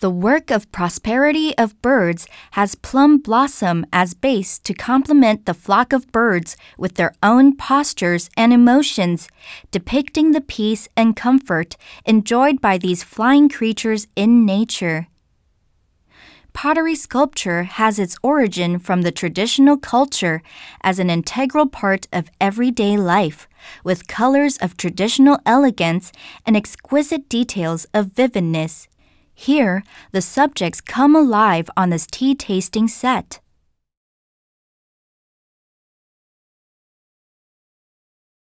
The work of prosperity of birds has plum blossom as base to complement the flock of birds with their own postures and emotions, depicting the peace and comfort enjoyed by these flying creatures in nature. Pottery sculpture has its origin from the traditional culture as an integral part of everyday life, with colors of traditional elegance and exquisite details of vividness. Here, the subjects come alive on this tea tasting set.